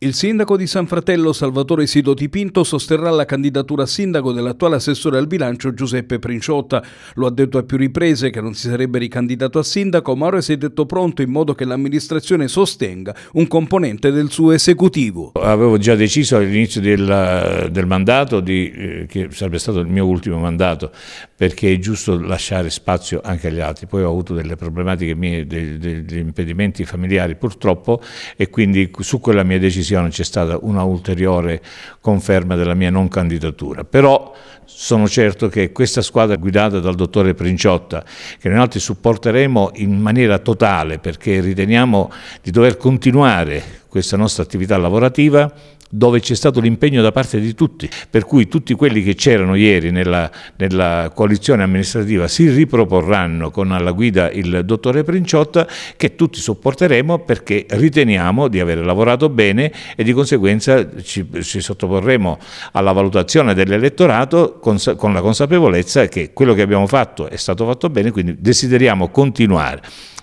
Il sindaco di San Fratello Salvatore Sido Tipinto sosterrà la candidatura a sindaco dell'attuale assessore al bilancio Giuseppe Princiotta. Lo ha detto a più riprese che non si sarebbe ricandidato a sindaco, ma ora si è detto pronto in modo che l'amministrazione sostenga un componente del suo esecutivo. Avevo già deciso all'inizio del, del, mandato, di, eh, che sarebbe stato il mio ultimo mandato, perché è giusto lasciare spazio anche agli altri. Poi ho avuto delle problematiche mie, degli impedimenti familiari purtroppo, e quindi su quella mia decisione decisione c'è stata una ulteriore conferma della mia non candidatura. Però sono certo che questa squadra guidata dal dottore Princiotta, che noi altri supporteremo in maniera totale perché riteniamo di dover continuare questa nostra attività lavorativa, dove c'è stato l'impegno da parte di tutti, per cui tutti quelli che c'erano ieri nella, nella, coalizione amministrativa si riproporranno con alla guida il dottore Princiotta che tutti sopporteremo perché riteniamo di aver lavorato bene e di conseguenza ci, ci sottoporremo alla valutazione dell'elettorato con, con la consapevolezza che quello che abbiamo fatto è stato fatto bene, quindi desideriamo continuare.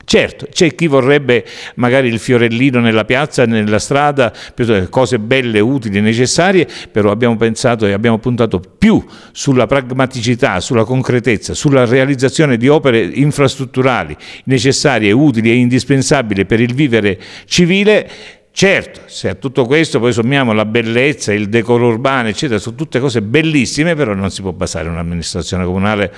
Certo, c'è chi vorrebbe magari il fiorellino nella piazza, nella strada, cose belle, utili, necessarie, però abbiamo pensato e abbiamo puntato più sulla pragmaticità, sulla concretezza, sulla realizzazione di opere infrastrutturali necessarie, utili e indispensabili per il vivere civile Certo, se a tutto questo poi sommiamo la bellezza, il decoro urbano, eccetera, sono tutte cose bellissime, però non si può basare un'amministrazione comunale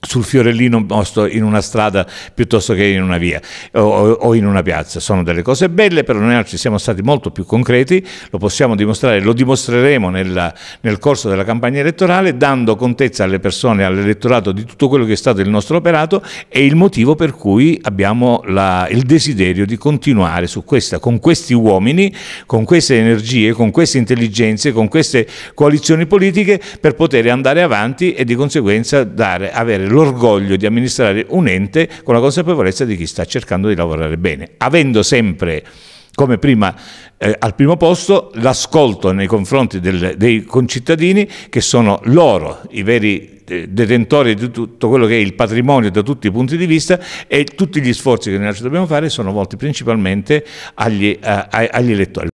sul fiorellino posto in una strada piuttosto che in una via o, in una piazza. Sono delle cose belle, però noi ci siamo stati molto più concreti, lo possiamo dimostrare, lo dimostreremo nella, nel corso della campagna elettorale, dando contezza alle persone, all'elettorato di tutto quello che è stato il nostro operato e il motivo per cui abbiamo la, il desiderio di continuare su questa, con questi uomini, con queste energie, con queste intelligenze, con queste coalizioni politiche per poter andare avanti e di conseguenza dare, avere l'orgoglio di amministrare un ente con la consapevolezza di chi sta cercando di lavorare bene, avendo sempre come prima, eh, al primo posto l'ascolto nei confronti del, dei concittadini che sono loro i veri eh, detentori di tutto quello che è il patrimonio da tutti i punti di vista e tutti gli sforzi che noi dobbiamo fare sono volti principalmente agli, eh, agli elettori.